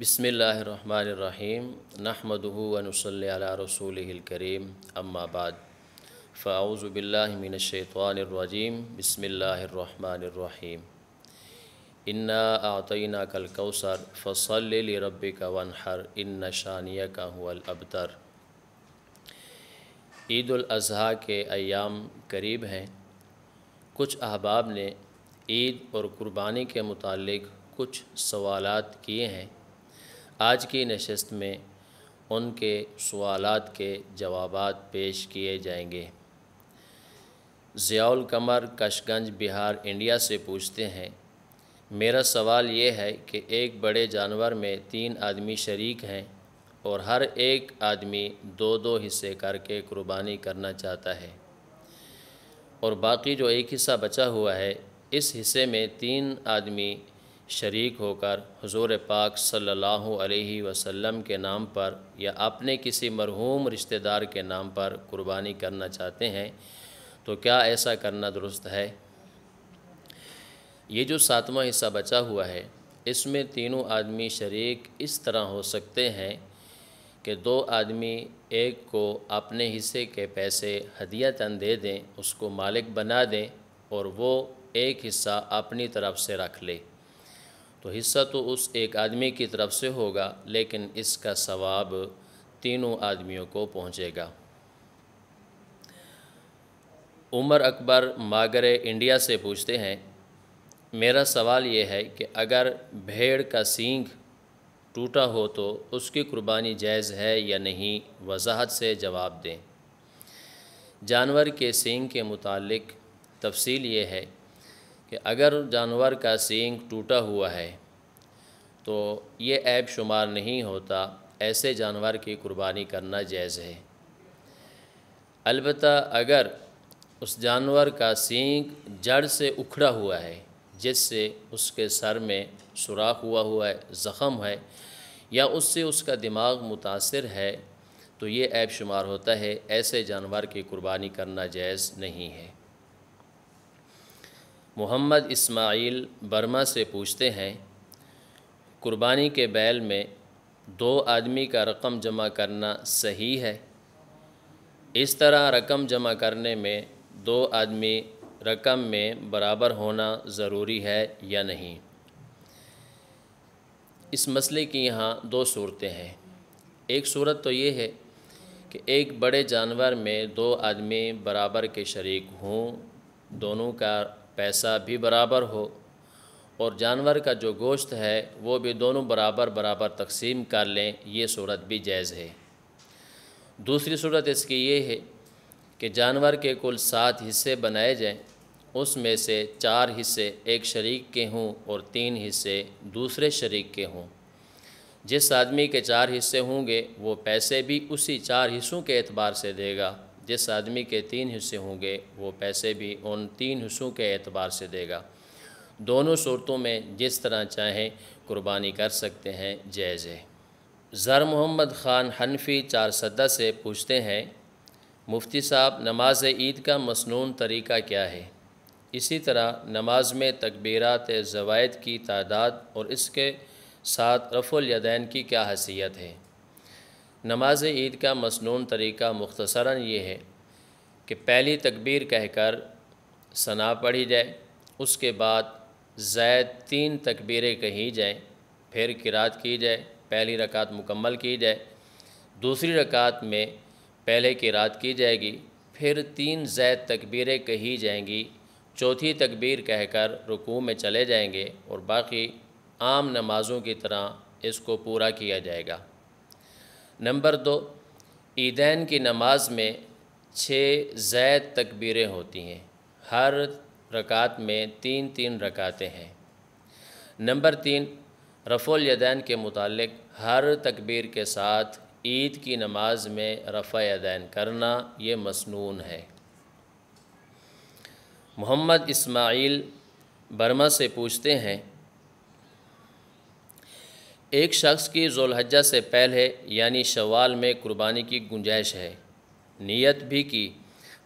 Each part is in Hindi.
बसमीम नहमदनसल रसूलकरीम अम्माबाद फ़ाउज़बिल्लिमिनशैतवानरजीम बसमीम इन्ना आतना कल कौसर फ़सल रब का वनहर इन शानिया का हुल अबतर ईदाजी के अयाम करीब हैं कुछ अहबाब ने ईद और क़ुरबानी के मुतल कुछ सवालत किए हैं आज की नशस्त में उनके सवाल के जवाब पेश किए जाएंगे ज़ियाल कमर कशगंज बिहार इंडिया से पूछते हैं मेरा सवाल ये है कि एक बड़े जानवर में तीन आदमी शरीक हैं और हर एक आदमी दो दो हिस्से करके कुर्बानी करना चाहता है और बाकी जो एक हिस्सा बचा हुआ है इस हिस्से में तीन आदमी शरीक होकर हुजूर पाक सल्लल्लाहु अलैहि वसल्लम के नाम पर या अपने किसी मरहूम रिश्तेदार के नाम पर कुर्बानी करना चाहते हैं तो क्या ऐसा करना दुरुस्त है ये जो सातवां हिस्सा बचा हुआ है इसमें तीनों आदमी शरीक इस तरह हो सकते हैं कि दो आदमी एक को अपने हिस्से के पैसे हदिया तन दे दें उसको मालिक बना दें और वो एक हिस्सा अपनी तरफ से रख ले तो हिस्सा तो उस एक आदमी की तरफ से होगा लेकिन इसका सवाब तीनों आदमियों को पहुंचेगा उमर अकबर मागरे इंडिया से पूछते हैं मेरा सवाल ये है कि अगर भेड़ का सींग टूटा हो तो उसकी कुर्बानी जायज़ है या नहीं वजाहत से जवाब दें जानवर के सींग के मुतालिक तफसील ये है कि अगर जानवर का सींग टूटा हुआ है तो ये ऐप शुमार नहीं होता ऐसे जानवर की कुर्बानी करना जायज़ है अलबत् अगर उस जानवर का सींग जड़ से उखड़ा हुआ है जिससे उसके सर में सुराख हुआ हुआ है ज़ख़म है या उससे उसका दिमाग मुतासर है तो ये ऐप शुमार होता है ऐसे जानवर की कुर्बानी करना जायज़ नहीं है मोहम्मद इस्माइल बर्मा से पूछते हैं कुर्बानी के बैल में दो आदमी का रकम जमा करना सही है इस तरह रकम जमा करने में दो आदमी रकम में बराबर होना ज़रूरी है या नहीं इस मसले की यहाँ दो सूरतें हैं एक सूरत तो ये है कि एक बड़े जानवर में दो आदमी बराबर के शरीक हों दोनों का पैसा भी बराबर हो और जानवर का जो गोश्त है वो भी दोनों बराबर बराबर तकसीम कर लें ये सूरत भी जायज़ है दूसरी सूरत इसकी ये है कि जानवर के कुल सात हिस्से बनाए जाएं उसमें से चार हिस्से एक शरीक के हों और तीन हिस्से दूसरे शरीक के हों जिस आदमी के चार हिस्से होंगे वो पैसे भी उसी चार हिस्सों के अतबार से देगा जिस आदमी के तीन हिस्से होंगे वो पैसे भी उन तीन हिस्सों के एतबार से देगा दोनों सूरतों में जिस तरह चाहें कुर्बानी कर सकते हैं जायज़ है ज़र मोहम्मद ख़ान हनफी चार सदा से पूछते हैं मुफ्ती साहब नमाज ईद का मसनून तरीका क्या है इसी तरह नमाज में तकबीरत ज़वायद की तादाद और इसके साथ रफुलदैन की क्या हैसियत है नमाज ईद का मसनून तरीका मुख्तसरा ये है कि पहली तकबीर कहकर सना पढ़ी जाए उसके बाद ज़ैद तीन तकबीरें कही जाएँ फिर किरात की जाए पहली रकात मुकम्मल की जाए दूसरी रकात में पहले किरात की जाएगी फिर तीन जैद तकबीरें कही जाएंगी चौथी तकबीर कहकर रुकू में चले जाएंगे और बाकी आम नमाज़ों की तरह इसको पूरा किया जाएगा नंबर दो ईदैन की नमाज में छः जैद तकबीरें होती हैं हर रकात में तीन तीन रकातें हैं नंबर तीन रफोल यदैन के मुतालिक हर तकबीर के साथ ईद की नमाज में रफ़ा यदैन करना ये मसनून है मोहम्मद इस्माइल बर्मा से पूछते हैं एक शख्स की जोलहजा से पहले यानी शवाल में कुर्बानी की गुंजाइश है नियत भी की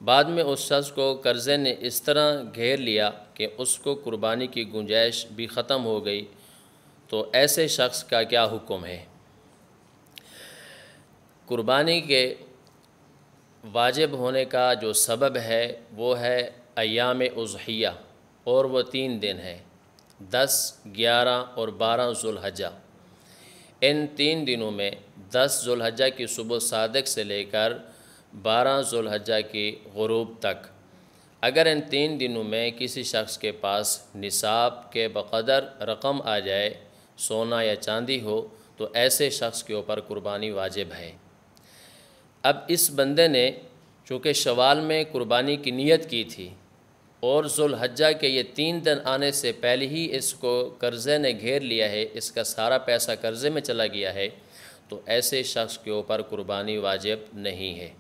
बाद में उस शख्स को कर्ज़े ने इस तरह घेर लिया कि उसको कुर्बानी की गुंजाइश भी ख़त्म हो गई तो ऐसे शख्स का क्या हुक्म है कुर्बानी के वाजिब होने का जो सबब है वो है अयाम उजहिया और वह तीन दिन है दस ग्यारह और बारह जुलहजा इन तीन दिनों में दस जुल्हजा की सुबह सादक से लेकर बारह जुल्हजा की गरूब तक अगर इन तीन दिनों में किसी शख्स के पास निसाब के बकदर रकम आ जाए सोना या चांदी हो तो ऐसे शख्स के ऊपर कुर्बानी वाजिब है अब इस बंदे ने चूँकि शवाल में कुर्बानी की नीयत की थी और जुल्हजा के ये तीन दिन आने से पहले ही इसको कर्ज़े ने घेर लिया है इसका सारा पैसा कर्ज़े में चला गया है तो ऐसे शख्स के ऊपर कुर्बानी वाजिब नहीं है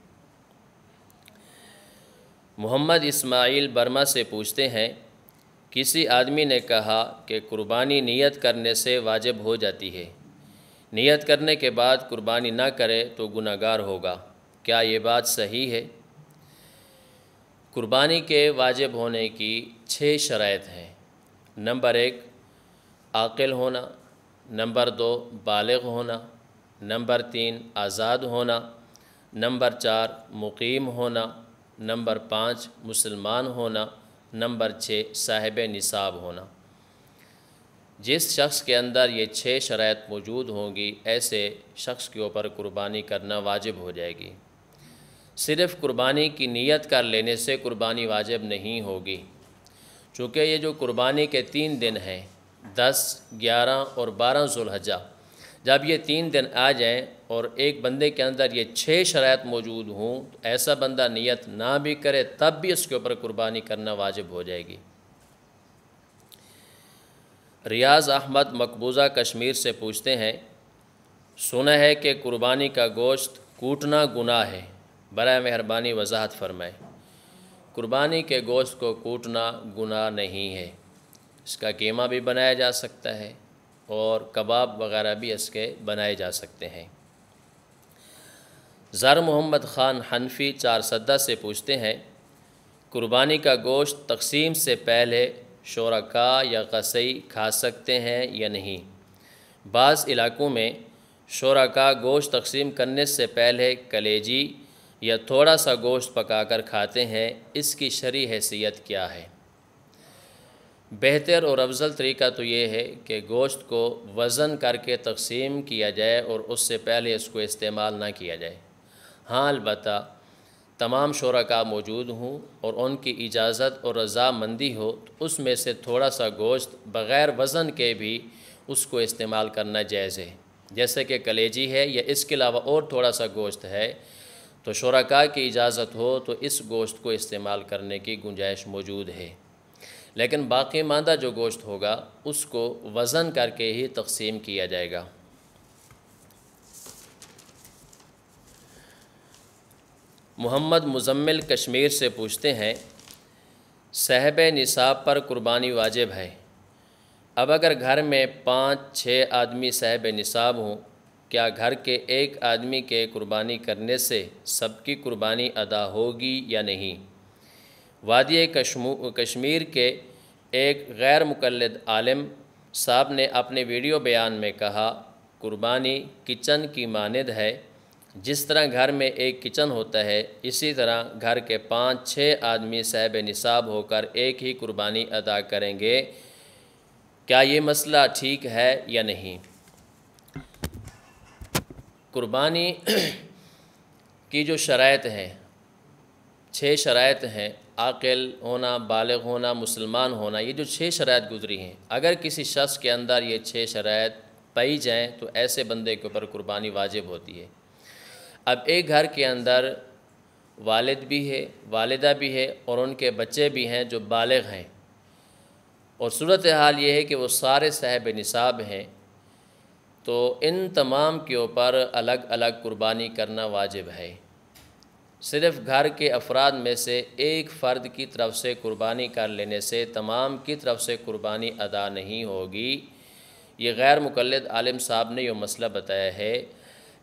मोहम्मद इस्माइल बर्मा से पूछते हैं किसी आदमी ने कहा कि कुर्बानी नियत करने से वाजिब हो जाती है नियत करने के बाद कुर्बानी ना करे तो गुनागार होगा क्या ये बात सही है कुर्बानी के वाजिब होने की छः शरात हैं नंबर एक आकिल होना नंबर दो बालग होना नंबर तीन आज़ाद होना नंबर चार मुकीम होना नंबर पाँच मुसलमान होना नंबर छः साहिब निसाब होना जिस शख्स के अंदर ये छः शरात मौजूद होंगी ऐसे शख्स के ऊपर कुर्बानी करना वाजिब हो जाएगी सिर्फ कुर्बानी की नीयत कर लेने से कुर्बानी वाजिब नहीं होगी चूँकि ये जो कुर्बानी के तीन दिन हैं दस ग्यारह और बारह जुल्हजा जब ये तीन दिन आ जाएँ और एक बंदे के अंदर ये छः शरात मौजूद हों तो ऐसा बंदा नियत ना भी करे तब भी इसके ऊपर कुर्बानी करना वाजिब हो जाएगी रियाज अहमद मकबूजा कश्मीर से पूछते हैं सुना है कि कुर्बानी का गोश्त कूटना गुनाह है बर मेहरबानी वजाहत फरमाए कुर्बानी के गोश्त को कूटना गुनाह नहीं है इसका कीमा भी बनाया जा सकता है और कबाब वगैरह भी इसके बनाए जा सकते हैं ज़र मोहम्मद ख़ान हनफी चार सद्दा से पूछते हैं कुर्बानी का गोश्त तकसीम से पहले शोरका या कसई खा सकते हैं या नहीं बाज़ इलाकों में शोरका गोश्त तकसीम करने से पहले कलेजी या थोड़ा सा गोश्त पकाकर खाते हैं इसकी शरी हैसियत क्या है बेहतर और अफजल तरीका तो ये है कि गोश्त को वज़न करके तकसीम किया जाए और उससे पहले इसको इस्तेमाल ना किया जाए हाँ अलबत् तमाम शरका मौजूद हूँ और उनकी इजाज़त और रजामंदी हो तो उसमें से थोड़ा सा गोश्त बग़ैर वज़न के भी उसको इस्तेमाल करना जायज़ है जैसे कि कलेजी है या इसके अलावा और थोड़ा सा गोश्त है तो शुरा की इजाज़त हो तो इस गोश्त को इस्तेमाल करने की गुंजाइश मौजूद है लेकिन बाकी मादा जो गोश्त होगा उसको वज़न करके ही तकसीम किया जाएगा मोहम्मद मुजम्मिल कश्मीर से पूछते हैं साहब निसाब पर कुर्बानी वाजिब है अब अगर घर में पाँच छः आदमी साहब निसाब हों क्या घर के एक आदमी के कुर्बानी करने से सबकी कुर्बानी अदा होगी या नहीं वादी कश्मीर के एक गैर मुकलद आलम साहब ने अपने वीडियो बयान में कहा कुर्बानी किचन की मानद है जिस तरह घर में एक किचन होता है इसी तरह घर के पाँच छः आदमी साहब निसाब होकर एक ही कुर्बानी अदा करेंगे क्या ये मसला ठीक है या नहीं कुर्बानी की जो शरात हैं छः शरात हैं आकल होना बालग होना मुसलमान होना ये जो छः शरात गुजरी हैं अगर किसी शख्स के अंदर ये छः शरात पाई जाएँ तो ऐसे बंदे के ऊपर कुर्बानी वाजिब होती है अब एक घर के अंदर वालद भी है वालदा भी है और उनके बच्चे भी हैं जो बालग हैं और सूरत हाल ये है कि वो सारे साहब निसाब हैं तो इन तमाम के ऊपर अलग अलग कुर्बानी करना वाजिब है सिर्फ घर के अफराद में से एक फ़र्द की तरफ से कुर्बानी कर लेने से तमाम की तरफ से कुर्बानी अदा नहीं होगी ये गैर मुकलद आलिम साहब ने यह मसला बताया है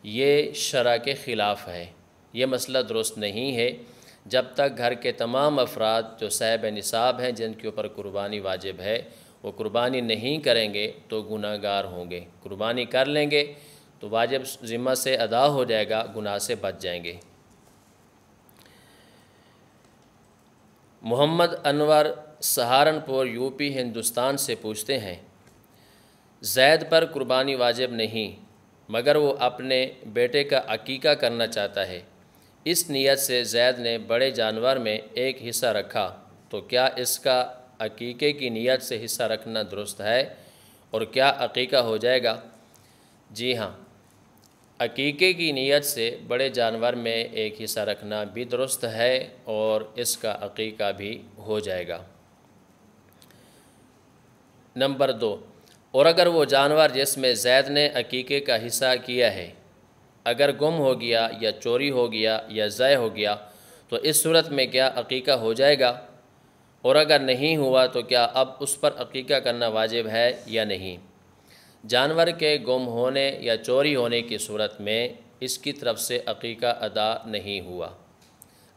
ये शरा के ख़िलाफ़ है ये मसला दुरुस्त नहीं है जब तक घर के तमाम अफराद जो साहब निसाब हैं जिनके ऊपर कुर्बानी वाजिब है वो कुर्बानी नहीं करेंगे तो गुनागार होंगे कुर्बानी कर लेंगे तो वाजिब ज़िम्मा से अदा हो जाएगा गुनाह से बच जाएंगे मोहम्मद अनवर सहारनपुर यूपी हिंदुस्तान से पूछते हैं जैद पर कुर्बानी वाजिब नहीं मगर वो अपने बेटे का अकीका करना चाहता है इस नीयत से जैद ने बड़े जानवर में एक हिस्सा रखा तो क्या इसका अकीक़े की नीयत से हिस्सा रखना दुरुस्त है और क्या अकीका हो जाएगा जी हाँ अकीके की नीयत से बड़े जानवर में एक हिस्सा रखना भी दुरुस्त है और इसका अकीका भी हो जाएगा नंबर दो और अगर वो जानवर जिसमें जैद ने अकीके का हिस्सा किया है अगर गुम हो गया या चोरी हो गया या ज़य हो गया तो इस सूरत में क्या अकीका हो जाएगा और अगर नहीं हुआ तो क्या अब उस पर अकीका करना वाजिब है या नहीं जानवर के गुम होने या चोरी होने की सूरत में इसकी तरफ से अकीका अदा नहीं हुआ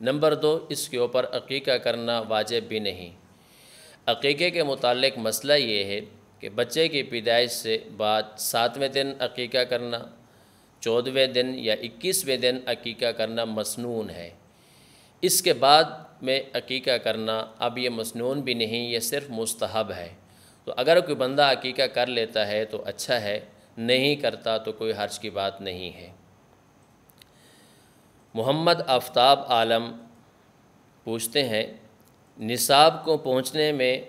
नंबर दो इसके ऊपर अकीका करना वाजिब भी नहीं अकीके के मतलब मसला ये है कि बच्चे की पैदाइश से बाद सातवें दिन अकीका करना चौदहवें दिन या इक्कीसवें दिन अकीका करना मसनून है इसके बाद में अकीका करना अब ये मसनून भी नहीं ये सिर्फ मुस्तहब है तो अगर कोई बंदा अकीका कर लेता है तो अच्छा है नहीं करता तो कोई हर्ज की बात नहीं है मोहम्मद आफ्ताब आलम पूछते हैं निसाब को पहुंचने में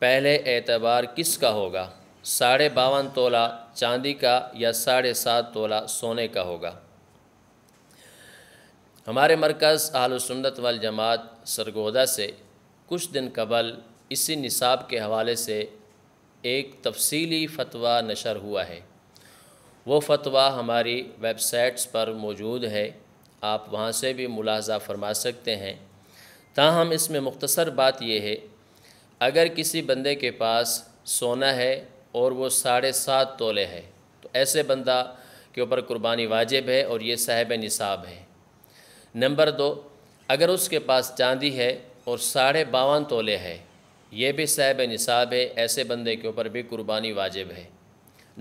पहले एतबार किसका होगा साढ़े बावन तोला चांदी का या साढ़े सात तोला सोने का होगा हमारे मरकज़ आलसन्नत वाल जमात सरगोदा से कुछ दिन कबल इसी निसाब के हवाले से एक तफसीली फतवा नशर हुआ है वो फतवा हमारी वेबसाइट्स पर मौजूद है आप वहाँ से भी मुलाजा फरमा सकते हैं ताहम इसमें मुख्तसर बात यह है अगर किसी बंदे के पास सोना है और वो साढ़े सात तोले है तो ऐसे बंदा के ऊपर कुर्बानी वाजिब है और ये साहब निसाब है नंबर दो अगर उसके पास चांदी है और साढ़े बावन तोले है ये भी साहब निसाब है ऐसे बंदे के ऊपर भी कुर्बानी वाजिब है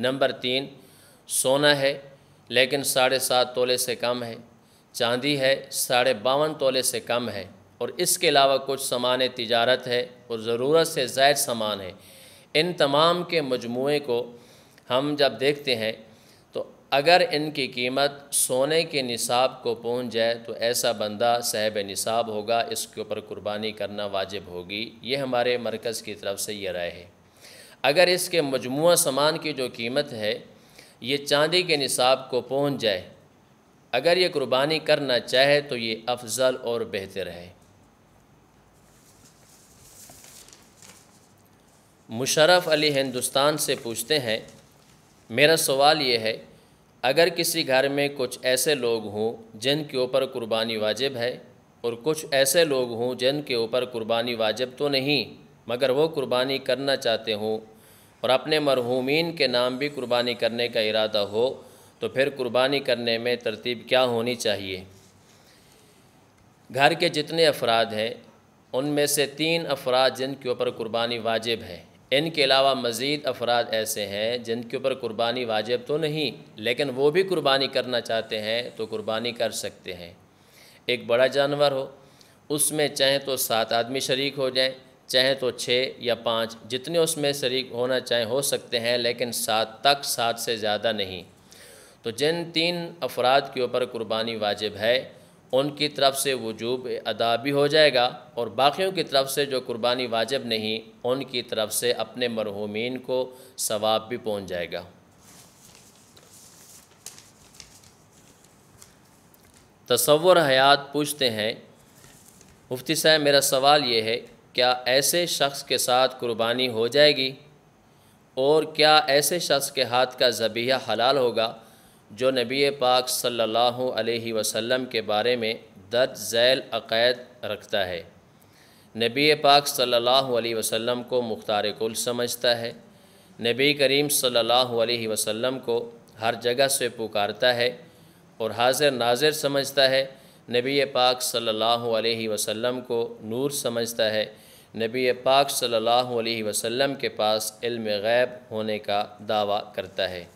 नंबर तीन सोना है लेकिन साढ़े सात तोले से कम है चांदी है साढ़े बावन तोले से कम है और इसके अलावा कुछ सामान तजारत है और ज़रूरत से जायद सामान है इन तमाम के मजमू को हम जब देखते हैं अगर इनकी कीमत सोने के निसाब को पहुँच जाए तो ऐसा बंदा साहब निसाब होगा इसके ऊपर कुर्बानी करना वाजिब होगी ये हमारे मरकज़ की तरफ से यह राय है अगर इसके मजमू सामान की जो कीमत है ये चांदी के निसाब को पहुँच जाए अगर ये कुर्बानी करना चाहे तो ये अफजल और बेहतर है मुशरफ अली हिंदुस्तान से पूछते हैं मेरा सवाल ये है अगर किसी घर में कुछ ऐसे लोग हों जिनके ऊपर कुर्बानी वाजिब है और कुछ ऐसे लोग हों जिनके ऊपर कुर्बानी वाजिब तो नहीं मगर वो कुर्बानी करना चाहते हों और अपने मरहूमिन के नाम भी कुर्बानी करने का इरादा हो तो फिर कुर्बानी करने में तरतीब क्या होनी चाहिए घर के जितने अफराद हैं उनमें से तीन अफराद जिनके ऊपर कुर्बानी वाजिब है इनके अलावा मज़ीद अफराद ऐसे हैं जिनके ऊपर कुर्बानी वाजिब तो नहीं लेकिन वो भी कुर्बानी करना चाहते हैं तो कुर्बानी कर सकते हैं एक बड़ा जानवर हो उसमें चाहे तो सात आदमी शरीक हो जाएं चाहे तो छः या पाँच जितने उसमें शरीक होना चाहे हो सकते हैं लेकिन सात तक सात से ज़्यादा नहीं तो जिन तीन अफराद के ऊपर कुर्बानी वाजिब है उनकी तरफ से वजूब अदा भी हो जाएगा और बाकियों की तरफ से जो कुर्बानी वाजब नहीं उनकी तरफ से अपने मरहूमिन को सवाब भी पहुँच जाएगा तस्वर हयात पूछते हैं मुफ्ती साहब मेरा सवाल ये है क्या ऐसे शख्स के साथ कुर्बानी हो जाएगी और क्या ऐसे शख्स के हाथ का ज़बिया हलाल होगा जो नबी पाक सल्लल्लाहु अलैहि वसल्लम के बारे में दर्ज झैल अक़ैद रखता है नबी पाक सल्लल्लाहु अलैहि वसल्लम को मुख्तार कुल समझता है नबी करीम सल्लल्लाहु अलैहि वसल्लम को हर जगह से पुकारता है और हाजिर नाजिर समझता है नबी पाक सल्लल्लाहु अलैहि वसल्लम को नूर समझता है नबी पाक सल्लल्लाहु अलैहि वसल्लम के पास इल्म गैब होने का दावा करता है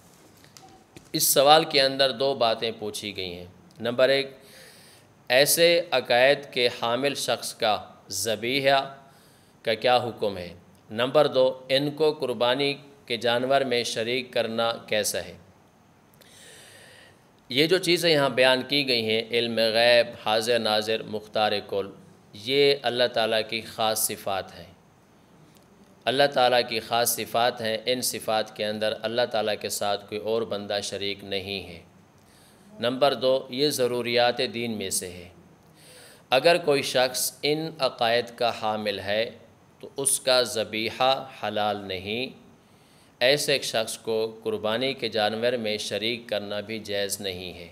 इस सवाल के अंदर दो बातें पूछी गई हैं नंबर एक ऐसे अकायद के हामिल शख्स का जबीहा का क्या हुक्म है नंबर दो इनको कुर्बानी के जानवर में शरीक करना कैसा है ये जो चीज़ें यहाँ बयान की गई हैं इल्म गैब हाजिर नाजिर मुख्तार कुल ये अल्लाह ताला की ख़ास सिफ़ात हैं अल्लाह ताला की ख़ास सिफ़ात हैं इन सिफ़ात के अंदर अल्लाह ताला के साथ कोई और बंदा शरीक नहीं है नंबर दो ये ज़रूरियात दीन में से है अगर कोई शख्स इन अकायद का हामिल है तो उसका ज़बीहा हलाल नहीं ऐसे एक शख्स को कुर्बानी के जानवर में शरीक करना भी जायज़ नहीं है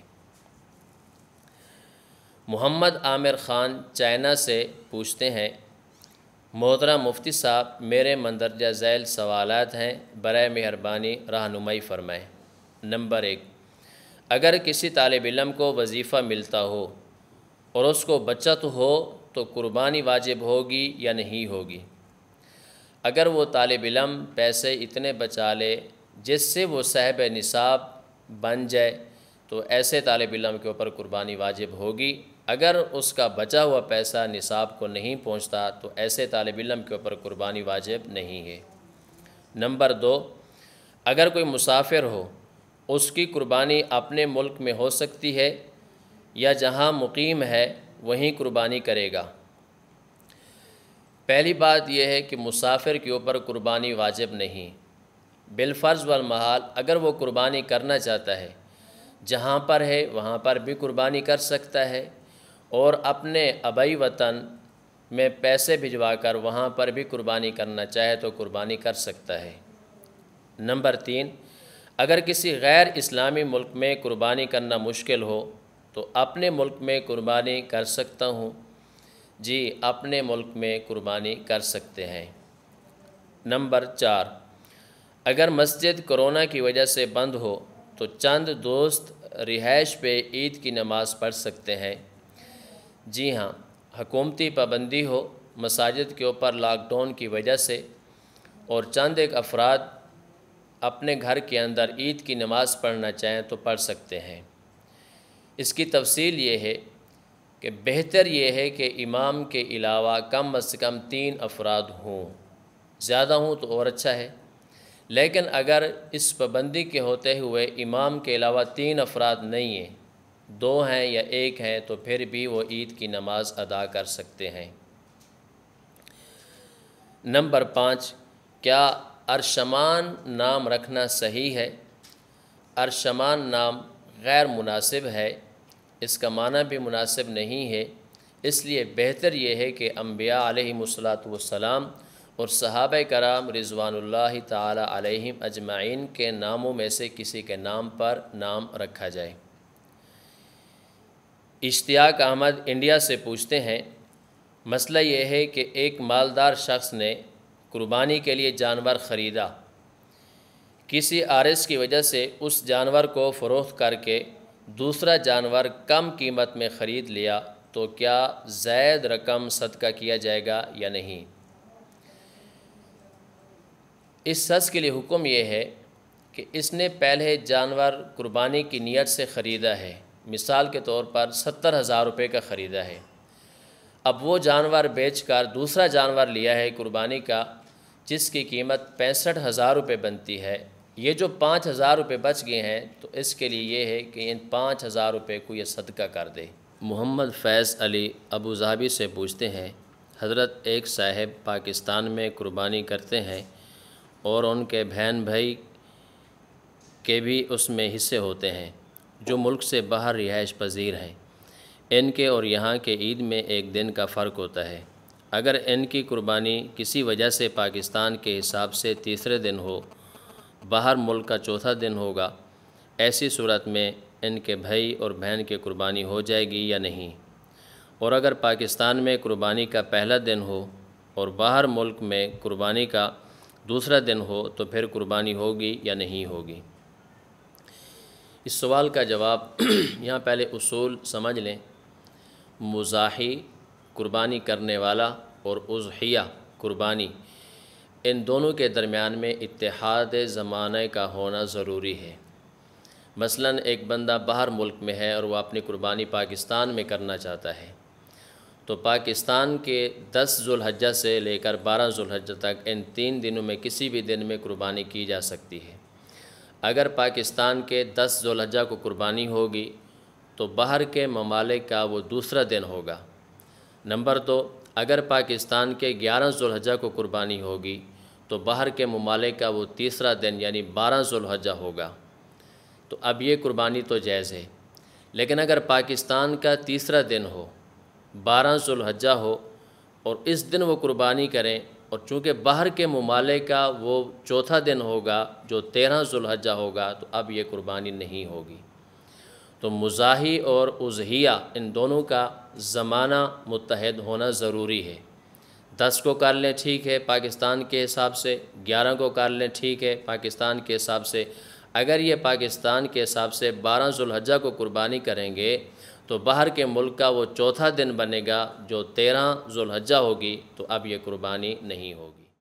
मोहम्मद आमिर ख़ान चाइना से पूछते हैं मोहतरा मुफ्ती साहब मेरे मंदरजा झैल सवाल हैं बर मेहरबानी रहनुमाई फरमाएँ नंबर एक अगर किसी तालब इलम को वजीफ़ा मिलता हो और उसको बचत हो तो कुर्बानी वाजिब होगी या नहीं होगी अगर वो तालब इलम पैसे इतने बचा ले जिससे वो साहब निसाब बन जाए तो ऐसे तालब इलम के ऊपर कुर्बानी वाजिब होगी अगर उसका बचा हुआ पैसा निसाब को नहीं पहुंचता तो ऐसे तालब इलम के ऊपर कुर्बानी वाजिब नहीं है नंबर दो अगर कोई मुसाफिर हो उसकी कुर्बानी अपने मुल्क में हो सकती है या जहां मुकीम है वहीं कुर्बानी करेगा पहली बात यह है कि मुसाफिर के ऊपर कुर्बानी वाजिब नहीं बिलफ़र्ज़ वाल महाल अगर वो कुर्बानी करना चाहता है जहाँ पर है वहाँ पर भी कुर्बानी कर सकता है और अपने अबई वतन में पैसे भिजवा कर वहाँ पर भी कुर्बानी करना चाहे तो कुर्बानी कर सकता है नंबर तीन अगर किसी गैर इस्लामी मुल्क में कुर्बानी करना मुश्किल हो तो अपने मुल्क में कुर्बानी कर सकता हूँ जी अपने मुल्क में कुर्बानी कर सकते हैं नंबर चार अगर मस्जिद कोरोना की वजह से बंद हो तो चंद दोस्त रिहाइश पे ईद की नमाज़ पढ़ सकते हैं जी हाँ हकूमती पाबंदी हो मसाजिद के ऊपर लॉकडाउन की वजह से और चंद एक अफराद अपने घर के अंदर ईद की नमाज़ पढ़ना चाहें तो पढ़ सकते हैं इसकी तफसील ये है कि बेहतर ये है कि इमाम के अलावा कम अज़ कम तीन अफराद हों ज़्यादा हों तो और अच्छा है लेकिन अगर इस पाबंदी के होते हुए इमाम के अलावा तीन अफराद नहीं हैं दो हैं या एक हैं तो फिर भी वो ईद की नमाज़ अदा कर सकते हैं नंबर पाँच क्या अरशमान नाम रखना सही है अरशमान नाम गैर मुनासिब है इसका माना भी मुनासिब नहीं है इसलिए बेहतर यह है कि अम्बिया आलमसलाम और सहाब कराम रिजवानल्ला तजमाइन अजमाइन के नामों में से किसी के नाम पर नाम रखा जाए इश्तियाक अहमद इंडिया से पूछते हैं मसला यह है कि एक मालदार शख्स ने कुर्बानी के लिए जानवर ख़रीदा किसी आरस की वजह से उस जानवर को फ़रोख्त करके दूसरा जानवर कम कीमत में ख़रीद लिया तो क्या ज़ायद रकम सदका किया जाएगा या नहीं इस शख्स के लिए हुक्म यह है कि इसने पहले जानवर कुर्बानी की नीयत से ख़रीदा है मिसाल के तौर पर सत्तर हज़ार रुपये का ख़रीदा है अब वो जानवर बेचकर दूसरा जानवर लिया है कुर्बानी का जिसकी कीमत पैंसठ हज़ार रुपये बनती है ये जो पाँच हज़ार रुपये बच गए हैं तो इसके लिए ये है कि इन पाँच हज़ार रुपये को यह सदका कर दे मोहम्मद फैज़ अली अबू जहाबी से पूछते हैं हज़रत एक साहब पाकिस्तान में कुर्बानी करते हैं और उनके बहन भाई के भी उसमें हिस्से होते हैं जो मुल्क से बाहर रिहाइश पजीर हैं इनके और यहाँ के ईद में एक दिन का फ़र्क होता है अगर इनकी कुर्बानी किसी वजह से पाकिस्तान के हिसाब से तीसरे दिन हो बाहर मुल्क का चौथा दिन होगा ऐसी सूरत में इनके भाई और बहन की कुर्बानी हो जाएगी या नहीं और अगर पाकिस्तान में कुर्बानी का पहला दिन हो और बाहर मुल्क में कुर्बानी का दूसरा दिन हो तो फिर कुर्बानी होगी या नहीं होगी इस सवाल का जवाब यहाँ पहले उसूल समझ लें मुजाही कुर्बानी करने वाला और उजहिया कुर्बानी इन दोनों के दरमियान में इतिहाद ज़माने का होना ज़रूरी है मसलन एक बंदा बाहर मुल्क में है और वह अपनी कुर्बानी पाकिस्तान में करना चाहता है तो पाकिस्तान के दस जुलहजा से लेकर बारह जुलहजा तक इन तीन दिनों में किसी भी दिन में कुर्बानी की जा सकती है अगर पाकिस्तान के दस जुलहजा को कुर्बानी होगी तो बाहर के ममालिक का वो दूसरा दिन होगा नंबर दो अगर पाकिस्तान के ग्यारह जुलहजा को कुर्बानी होगी तो बाहर के ममालिक का वो तीसरा दिन यानी बारह जुलहजा होगा तो अब ये कुर्बानी तो जायज़ है लेकिन अगर पाकिस्तान का तीसरा दिन हो बारह जुलहजा हो और इस दिन वो कुर्बानी करें और चूँकि बाहर के ममालिक का वो चौथा दिन होगा जो तेरह जुल्हजा होगा तो अब ये कुर्बानी नहीं होगी तो मुजाही और उजहिया इन दोनों का ज़माना मुतहद होना ज़रूरी है दस को कर लें ठीक है पाकिस्तान के हिसाब से ग्यारह को कर लें ठीक है पाकिस्तान के हिसाब से अगर ये पाकिस्तान के हिसाब से बारह जुल्हजा को कुर्बानी करेंगे तो बाहर के मुल्क का वो चौथा दिन बनेगा जो तेरह जुल्हजा होगी तो अब ये कुर्बानी नहीं होगी